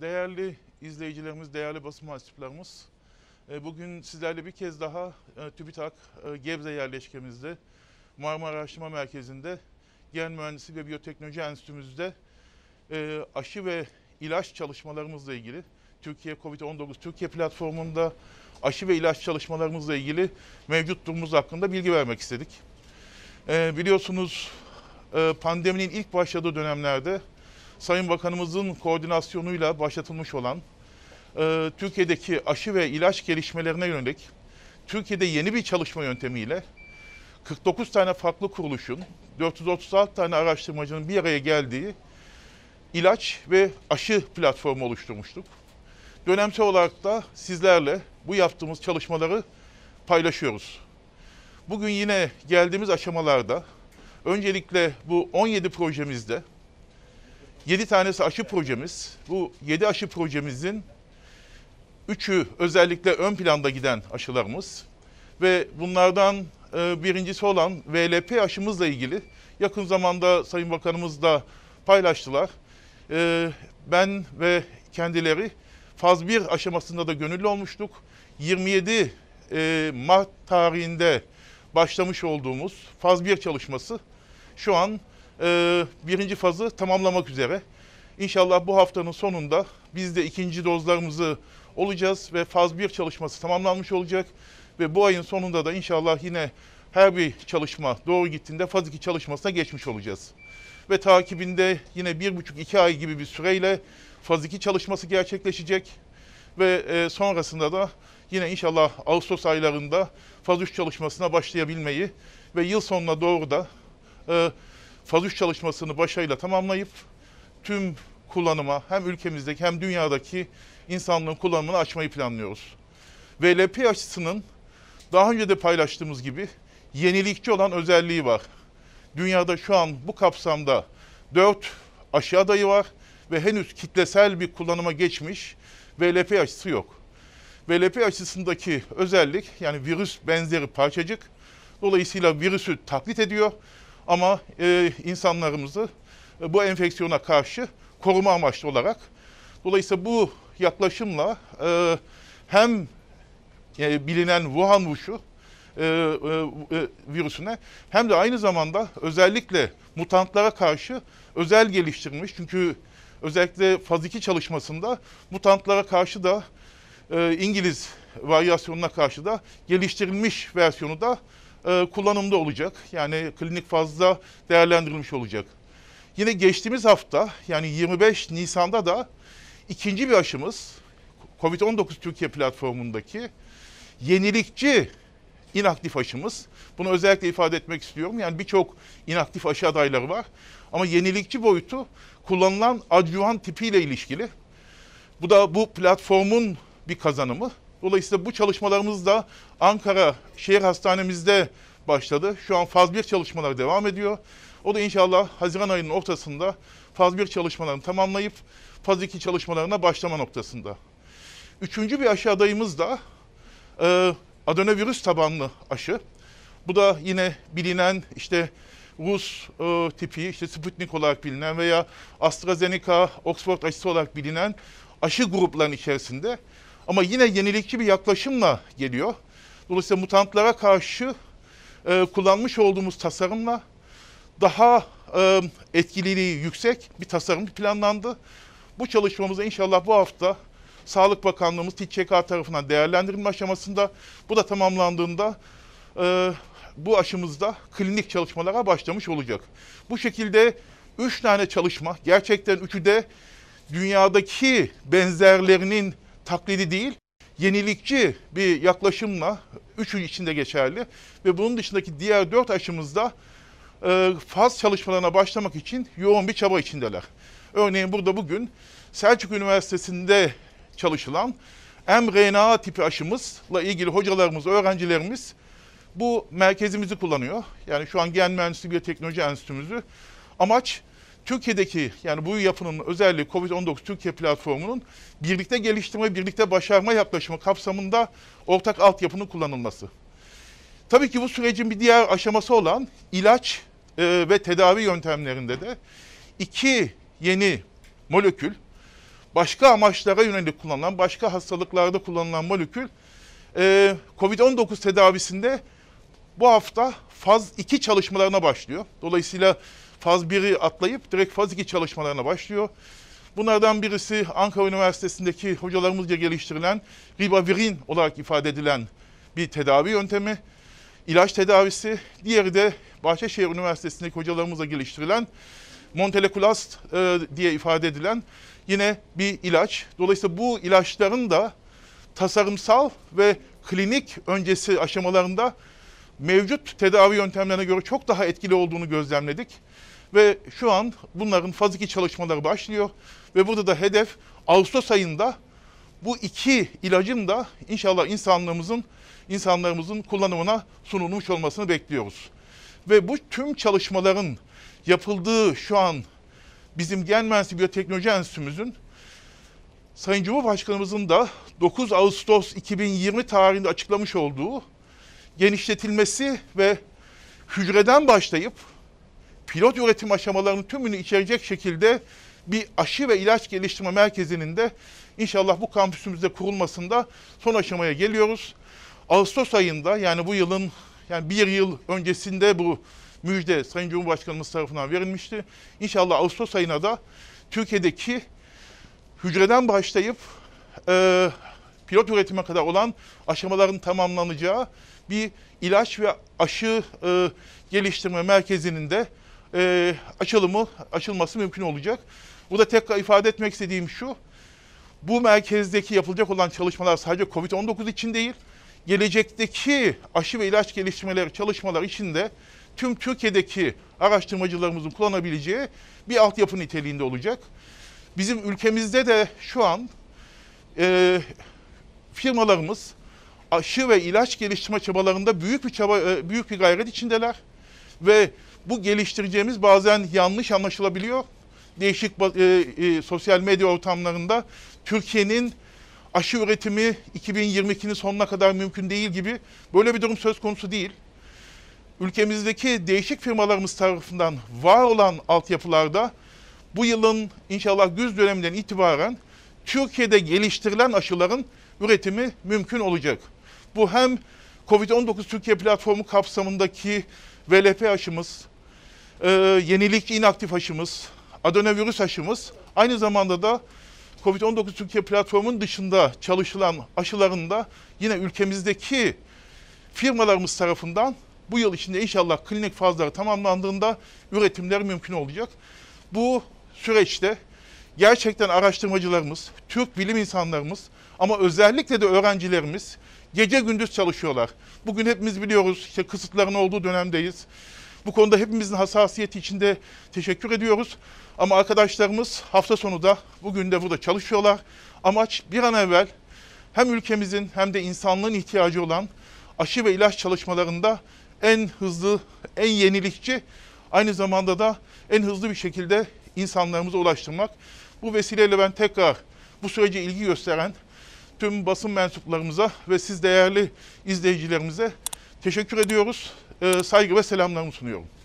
Değerli izleyicilerimiz, değerli basın mensuplarımız, e, bugün sizlerle bir kez daha e, TÜBİTAK e, Gebze yerleşkemizde Marmara Araştırma Merkezi'nde Gen Mühendisi ve Biyoteknoloji Enstitümüzde aşı ve ilaç çalışmalarımızla ilgili Türkiye Covid-19 Türkiye platformunda aşı ve ilaç çalışmalarımızla ilgili mevcut durumumuz hakkında bilgi vermek istedik. Biliyorsunuz pandeminin ilk başladığı dönemlerde Sayın Bakanımızın koordinasyonuyla başlatılmış olan e, Türkiye'deki aşı ve ilaç gelişmelerine yönelik Türkiye'de yeni bir çalışma yöntemiyle 49 tane farklı kuruluşun 436 tane araştırmacının bir araya geldiği ilaç ve aşı platformu oluşturmuştuk. Dönemsel olarak da sizlerle bu yaptığımız çalışmaları paylaşıyoruz. Bugün yine geldiğimiz aşamalarda öncelikle bu 17 projemizde 7 tanesi aşı projemiz. Bu 7 aşı projemizin 3'ü özellikle ön planda giden aşılarımız ve bunlardan e, birincisi olan VLP aşımızla ilgili yakın zamanda Sayın Bakanımız da paylaştılar. E, ben ve kendileri faz 1 aşamasında da gönüllü olmuştuk. 27 e, Mart tarihinde başlamış olduğumuz faz 1 çalışması şu an e, birinci fazı tamamlamak üzere. İnşallah bu haftanın sonunda biz de ikinci dozlarımızı olacağız ve faz 1 çalışması tamamlanmış olacak. Ve bu ayın sonunda da inşallah yine her bir çalışma doğru gittiğinde faz 2 çalışmasına geçmiş olacağız. Ve takibinde yine 1,5-2 ay gibi bir süreyle faz 2 çalışması gerçekleşecek. Ve e, sonrasında da yine inşallah Ağustos aylarında faz 3 çalışmasına başlayabilmeyi ve yıl sonuna doğru da e, faz çalışmasını başarıyla tamamlayıp tüm kullanıma hem ülkemizdeki hem dünyadaki insanlığın kullanımını açmayı planlıyoruz. VLP açısının daha önce de paylaştığımız gibi yenilikçi olan özelliği var. Dünyada şu an bu kapsamda 4 aşı adayı var ve henüz kitlesel bir kullanıma geçmiş VLP aşısı yok. VLP açısındaki özellik yani virüs benzeri parçacık dolayısıyla virüsü taklit ediyor ama e, insanlarımızı e, bu enfeksiyona karşı koruma amaçlı olarak dolayısıyla bu yaklaşımla e, hem e, bilinen Wuhan vuşu e, e, e, virüsüne hem de aynı zamanda özellikle mutantlara karşı özel geliştirmiş. Çünkü özellikle faz 2 çalışmasında mutantlara karşı da e, İngiliz varyasyonuna karşı da geliştirilmiş versiyonu da e, kullanımda olacak. Yani klinik fazla değerlendirilmiş olacak. Yine geçtiğimiz hafta yani 25 Nisan'da da ikinci bir aşımız COVID-19 Türkiye platformundaki yenilikçi inaktif aşımız. Bunu özellikle ifade etmek istiyorum. Yani birçok inaktif aşı adayları var. Ama yenilikçi boyutu kullanılan adjuvan tipiyle ilişkili. Bu da bu platformun bir kazanımı. Dolayısıyla bu çalışmalarımız da Ankara Şehir Hastanemizde başladı. Şu an faz 1 çalışmalar devam ediyor. O da inşallah Haziran ayının ortasında faz 1 çalışmalarını tamamlayıp faz 2 çalışmalarına başlama noktasında. Üçüncü bir aşı adayımız da e, adenovirüs tabanlı aşı. Bu da yine bilinen işte Rus e, tipi işte Sputnik olarak bilinen veya AstraZeneca, Oxford aşısı olarak bilinen aşı gruplarının içerisinde ama yine yenilikçi bir yaklaşımla geliyor. Dolayısıyla mutantlara karşı e, kullanmış olduğumuz tasarımla daha e, etkililiği yüksek bir tasarım planlandı. Bu çalışmamız inşallah bu hafta Sağlık Bakanlığımız TÇK tarafından değerlendirilme aşamasında bu da tamamlandığında e, bu aşımızda klinik çalışmalara başlamış olacak. Bu şekilde 3 tane çalışma gerçekten üçü de dünyadaki benzerlerinin taklidi değil, yenilikçi bir yaklaşımla üçü içinde geçerli ve bunun dışındaki diğer dört aşımızda e, faz çalışmalarına başlamak için yoğun bir çaba içindeler. Örneğin burada bugün Selçuk Üniversitesi'nde çalışılan mRNA tipi aşımızla ilgili hocalarımız, öğrencilerimiz bu merkezimizi kullanıyor. Yani şu an Gen Mühendisliği teknoloji Enstitümüzü. Amaç Türkiye'deki yani bu yapının özelliği COVID-19 Türkiye platformunun birlikte geliştirme, birlikte başarma yaklaşımı kapsamında ortak altyapının kullanılması. Tabii ki bu sürecin bir diğer aşaması olan ilaç e, ve tedavi yöntemlerinde de iki yeni molekül, başka amaçlara yönelik kullanılan, başka hastalıklarda kullanılan molekül e, COVID-19 tedavisinde bu hafta faz 2 çalışmalarına başlıyor. Dolayısıyla faz 1'i atlayıp direkt faz 2 çalışmalarına başlıyor. Bunlardan birisi Ankara Üniversitesi'ndeki hocalarımızca geliştirilen ribavirin olarak ifade edilen bir tedavi yöntemi, ilaç tedavisi. Diğeri de Bahçeşehir Üniversitesi'ndeki hocalarımızla geliştirilen Montelekulast e, diye ifade edilen yine bir ilaç. Dolayısıyla bu ilaçların da tasarımsal ve klinik öncesi aşamalarında mevcut tedavi yöntemlerine göre çok daha etkili olduğunu gözlemledik. Ve şu an bunların faz 2 çalışmaları başlıyor. Ve burada da hedef Ağustos ayında bu iki ilacın da inşallah insanlığımızın insanlarımızın kullanımına sunulmuş olmasını bekliyoruz. Ve bu tüm çalışmaların yapıldığı şu an bizim Gen Mühendisliği Biyoteknoloji Enstitümüzün Sayın Cumhurbaşkanımızın da 9 Ağustos 2020 tarihinde açıklamış olduğu genişletilmesi ve hücreden başlayıp pilot üretim aşamalarının tümünü içerecek şekilde bir aşı ve ilaç geliştirme merkezinin de inşallah bu kampüsümüzde kurulmasında son aşamaya geliyoruz. Ağustos ayında yani bu yılın yani bir yıl öncesinde bu müjde Sayın Cumhurbaşkanımız tarafından verilmişti. İnşallah Ağustos ayına da Türkiye'deki hücreden başlayıp e, pilot üretime kadar olan aşamaların tamamlanacağı bir ilaç ve aşı e, geliştirme merkezinin de e, açılımı açılması mümkün olacak. Bu da tekrar ifade etmek istediğim şu. Bu merkezdeki yapılacak olan çalışmalar sadece COVID-19 için değil, gelecekteki aşı ve ilaç geliştirmeleri çalışmalar için de tüm Türkiye'deki araştırmacılarımızın kullanabileceği bir altyapı niteliğinde olacak. Bizim ülkemizde de şu an e, firmalarımız aşı ve ilaç geliştirme çabalarında büyük bir çaba e, büyük bir gayret içindeler ve bu geliştireceğimiz bazen yanlış anlaşılabiliyor. Değişik e, e, sosyal medya ortamlarında Türkiye'nin aşı üretimi 2022'nin sonuna kadar mümkün değil gibi böyle bir durum söz konusu değil. Ülkemizdeki değişik firmalarımız tarafından var olan altyapılarda bu yılın inşallah güz döneminden itibaren Türkiye'de geliştirilen aşıların üretimi mümkün olacak. Bu hem Covid-19 Türkiye platformu kapsamındaki VLP aşımız, e, yenilikçi inaktif aşımız, adenovirüs aşımız aynı zamanda da Covid-19 Türkiye platformun dışında çalışılan aşılarında yine ülkemizdeki firmalarımız tarafından bu yıl içinde inşallah klinik fazları tamamlandığında üretimler mümkün olacak. Bu süreçte gerçekten araştırmacılarımız, Türk bilim insanlarımız ama özellikle de öğrencilerimiz gece gündüz çalışıyorlar. Bugün hepimiz biliyoruz işte kısıtların olduğu dönemdeyiz. Bu konuda hepimizin hassasiyeti içinde teşekkür ediyoruz. Ama arkadaşlarımız hafta sonu da bugün de burada çalışıyorlar. Amaç bir an evvel hem ülkemizin hem de insanlığın ihtiyacı olan aşı ve ilaç çalışmalarında en hızlı, en yenilikçi aynı zamanda da en hızlı bir şekilde insanlarımıza ulaştırmak. Bu vesileyle ben tekrar bu sürece ilgi gösteren tüm basın mensuplarımıza ve siz değerli izleyicilerimize teşekkür ediyoruz. Ee, saygı ve selamlarımı sunuyorum.